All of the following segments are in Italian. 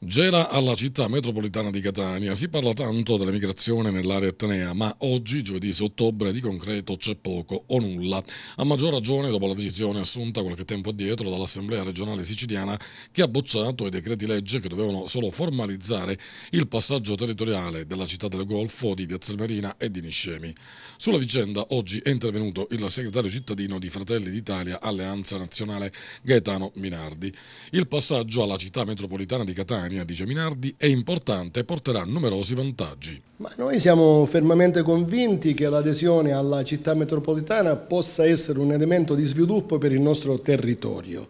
Gela alla città metropolitana di Catania. Si parla tanto dell'emigrazione nell'area etnea, ma oggi, giovedì 6 ottobre, di concreto c'è poco o nulla. A maggior ragione dopo la decisione assunta qualche tempo addietro dall'Assemblea regionale siciliana che ha bocciato i decreti legge che dovevano solo formalizzare il passaggio territoriale della città del Golfo, di Piazza Marina e di Niscemi. Sulla vicenda oggi è intervenuto il segretario cittadino di Fratelli d'Italia Alleanza Nazionale Gaetano Minardi. Il passaggio alla città metropolitana di Catania Catania, dice Minardi, è importante e porterà numerosi vantaggi. Ma noi siamo fermamente convinti che l'adesione alla città metropolitana possa essere un elemento di sviluppo per il nostro territorio.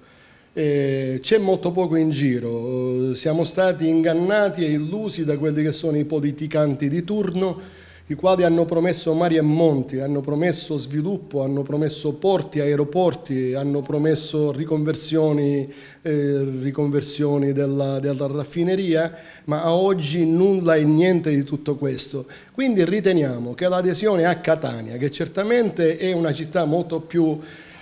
Eh, c'è molto poco in giro, siamo stati ingannati e illusi da quelli che sono i politicanti di turno i quali hanno promesso mari e monti, hanno promesso sviluppo, hanno promesso porti, aeroporti, hanno promesso riconversioni, eh, riconversioni della, della raffineria, ma a oggi nulla e niente di tutto questo. Quindi riteniamo che l'adesione a Catania, che certamente è una città molto più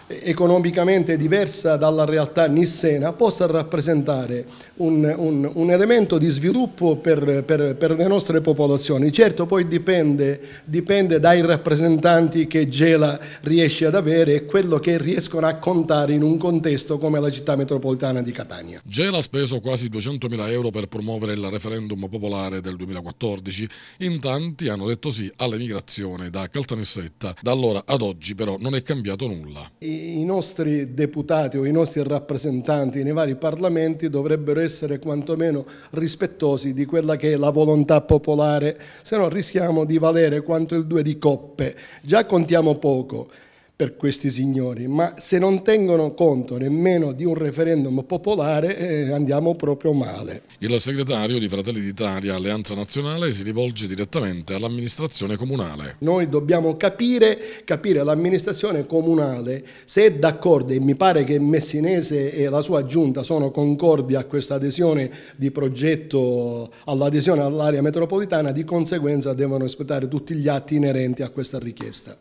economicamente diversa dalla realtà nissena possa rappresentare un, un, un elemento di sviluppo per, per, per, le nostre popolazioni. Certo poi dipende, dipende, dai rappresentanti che Gela riesce ad avere e quello che riescono a contare in un contesto come la città metropolitana di Catania. Gela ha speso quasi 200.000 euro per promuovere il referendum popolare del 2014. In tanti hanno detto sì all'emigrazione da Caltanissetta. Da allora ad oggi però non è cambiato nulla i nostri deputati o i nostri rappresentanti nei vari parlamenti dovrebbero essere quantomeno rispettosi di quella che è la volontà popolare, se no rischiamo di valere quanto il due di coppe, già contiamo poco per questi signori, ma se non tengono conto nemmeno di un referendum popolare eh, andiamo proprio male. Il segretario di Fratelli d'Italia Alleanza Nazionale si rivolge direttamente all'amministrazione comunale. Noi dobbiamo capire, capire l'amministrazione comunale se è d'accordo e mi pare che Messinese e la sua giunta sono concordi a questa adesione di progetto all'adesione all'area metropolitana, di conseguenza devono aspettare tutti gli atti inerenti a questa richiesta.